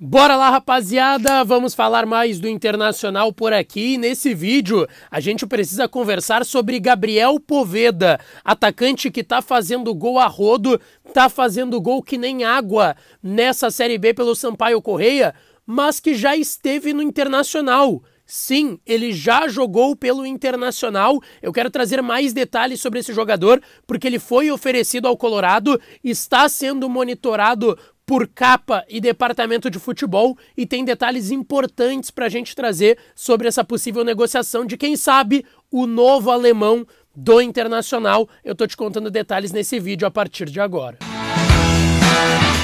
Bora lá, rapaziada! Vamos falar mais do Internacional por aqui. Nesse vídeo, a gente precisa conversar sobre Gabriel Poveda, atacante que tá fazendo gol a rodo, tá fazendo gol que nem água nessa Série B pelo Sampaio Correia, mas que já esteve no Internacional. Sim, ele já jogou pelo Internacional. Eu quero trazer mais detalhes sobre esse jogador, porque ele foi oferecido ao Colorado, está sendo monitorado por capa e departamento de futebol e tem detalhes importantes para a gente trazer sobre essa possível negociação de quem sabe o novo alemão do Internacional. Eu tô te contando detalhes nesse vídeo a partir de agora. Música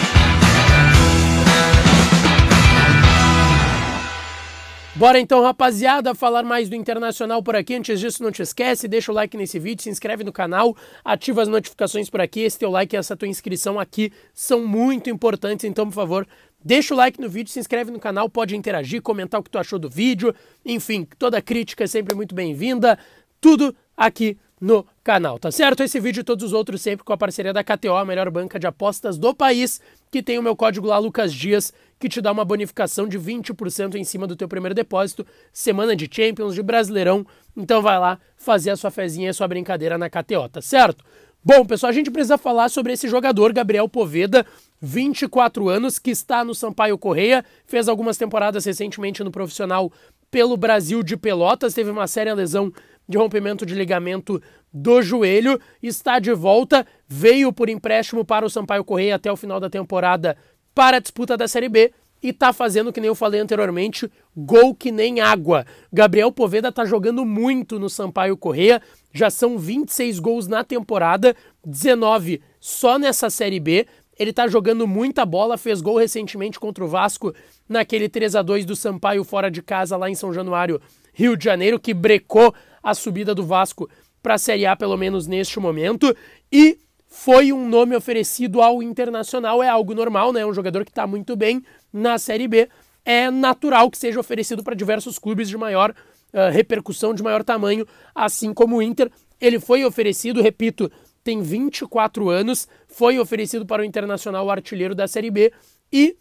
Bora então, rapaziada, falar mais do Internacional por aqui. Antes disso, não te esquece, deixa o like nesse vídeo, se inscreve no canal, ativa as notificações por aqui. Esse teu like e essa tua inscrição aqui são muito importantes, então, por favor, deixa o like no vídeo, se inscreve no canal, pode interagir, comentar o que tu achou do vídeo. Enfim, toda crítica é sempre muito bem-vinda. Tudo aqui no canal, tá certo? Esse vídeo e todos os outros sempre com a parceria da KTO, a melhor banca de apostas do país, que tem o meu código lá, Lucas Dias, que te dá uma bonificação de 20% em cima do teu primeiro depósito, semana de Champions, de Brasileirão, então vai lá fazer a sua fezinha, a sua brincadeira na KTO, tá certo? Bom, pessoal, a gente precisa falar sobre esse jogador, Gabriel Poveda, 24 anos, que está no Sampaio Correia, fez algumas temporadas recentemente no profissional pelo Brasil de Pelotas, teve uma séria lesão de rompimento de ligamento do joelho, está de volta, veio por empréstimo para o Sampaio Correia até o final da temporada para a disputa da Série B e está fazendo, que nem eu falei anteriormente, gol que nem água. Gabriel Poveda está jogando muito no Sampaio Correia, já são 26 gols na temporada, 19 só nessa Série B, ele tá jogando muita bola, fez gol recentemente contra o Vasco naquele 3 a 2 do Sampaio fora de casa lá em São Januário, Rio de Janeiro, que brecou a subida do Vasco para a Série A, pelo menos neste momento. E foi um nome oferecido ao Internacional, é algo normal, né? É um jogador que está muito bem na Série B. É natural que seja oferecido para diversos clubes de maior uh, repercussão, de maior tamanho, assim como o Inter. Ele foi oferecido, repito, tem 24 anos, foi oferecido para o Internacional o artilheiro da Série B e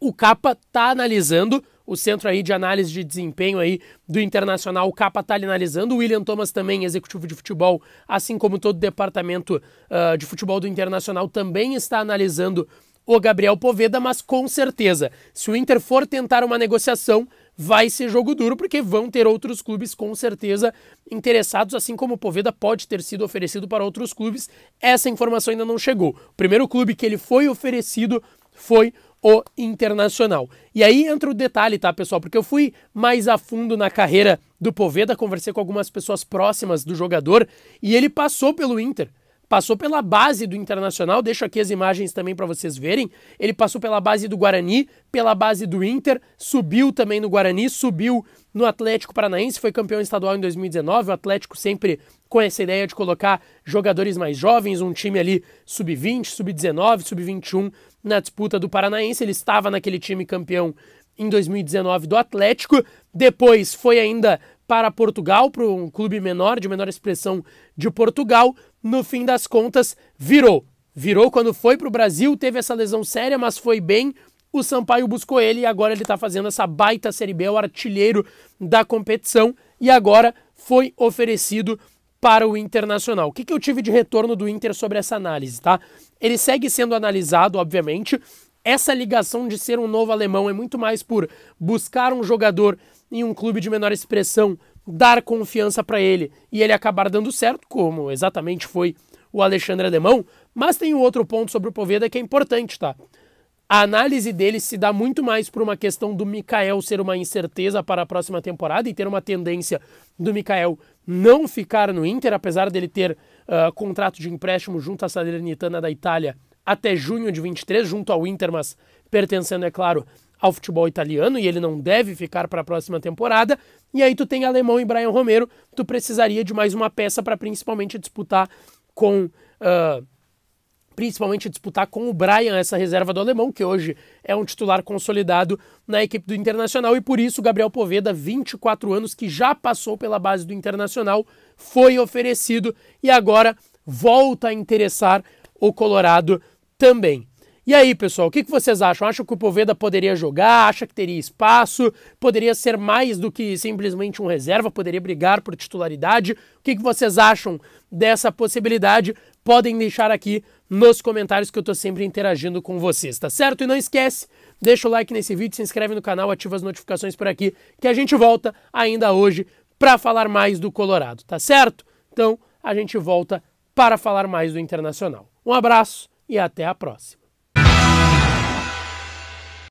o Capa está analisando o centro aí de análise de desempenho aí do Internacional. O Capa está analisando. O William Thomas também, executivo de futebol, assim como todo o departamento uh, de futebol do Internacional, também está analisando o Gabriel Poveda, mas com certeza, se o Inter for tentar uma negociação, vai ser jogo duro, porque vão ter outros clubes com certeza interessados, assim como o Poveda pode ter sido oferecido para outros clubes. Essa informação ainda não chegou. O primeiro clube que ele foi oferecido foi o Internacional. E aí entra o detalhe, tá, pessoal? Porque eu fui mais a fundo na carreira do Poveda, conversei com algumas pessoas próximas do jogador e ele passou pelo Inter. Passou pela base do Internacional, deixo aqui as imagens também para vocês verem. Ele passou pela base do Guarani, pela base do Inter, subiu também no Guarani, subiu no Atlético Paranaense, foi campeão estadual em 2019. O Atlético sempre com essa ideia de colocar jogadores mais jovens, um time ali sub-20, sub-19, sub-21 na disputa do Paranaense. Ele estava naquele time campeão em 2019 do Atlético, depois foi ainda para Portugal, para um clube menor, de menor expressão de Portugal. No fim das contas, virou. Virou quando foi para o Brasil, teve essa lesão séria, mas foi bem. O Sampaio buscou ele e agora ele está fazendo essa baita Série B, é o artilheiro da competição. E agora foi oferecido para o Internacional. O que, que eu tive de retorno do Inter sobre essa análise, tá? Ele segue sendo analisado, obviamente. Essa ligação de ser um novo alemão é muito mais por buscar um jogador em um clube de menor expressão, dar confiança para ele e ele acabar dando certo, como exatamente foi o Alexandre Ademão. Mas tem um outro ponto sobre o Poveda que é importante, tá? a análise dele se dá muito mais por uma questão do Mikael ser uma incerteza para a próxima temporada e ter uma tendência do Mikael não ficar no Inter, apesar dele ter uh, contrato de empréstimo junto à Salernitana da Itália até junho de 23, junto ao Inter, mas pertencendo, é claro, ao futebol italiano e ele não deve ficar para a próxima temporada. E aí tu tem Alemão e Brian Romero, tu precisaria de mais uma peça para principalmente disputar com uh, principalmente disputar com o Brian essa reserva do alemão, que hoje é um titular consolidado na equipe do Internacional e por isso Gabriel Poveda, 24 anos, que já passou pela base do Internacional, foi oferecido e agora volta a interessar o Colorado também. E aí, pessoal, o que vocês acham? Acham que o Poveda poderia jogar? Acha que teria espaço? Poderia ser mais do que simplesmente um reserva? Poderia brigar por titularidade? O que vocês acham dessa possibilidade? podem deixar aqui nos comentários que eu estou sempre interagindo com vocês, tá certo? E não esquece, deixa o like nesse vídeo, se inscreve no canal, ativa as notificações por aqui, que a gente volta ainda hoje para falar mais do Colorado, tá certo? Então, a gente volta para falar mais do Internacional. Um abraço e até a próxima.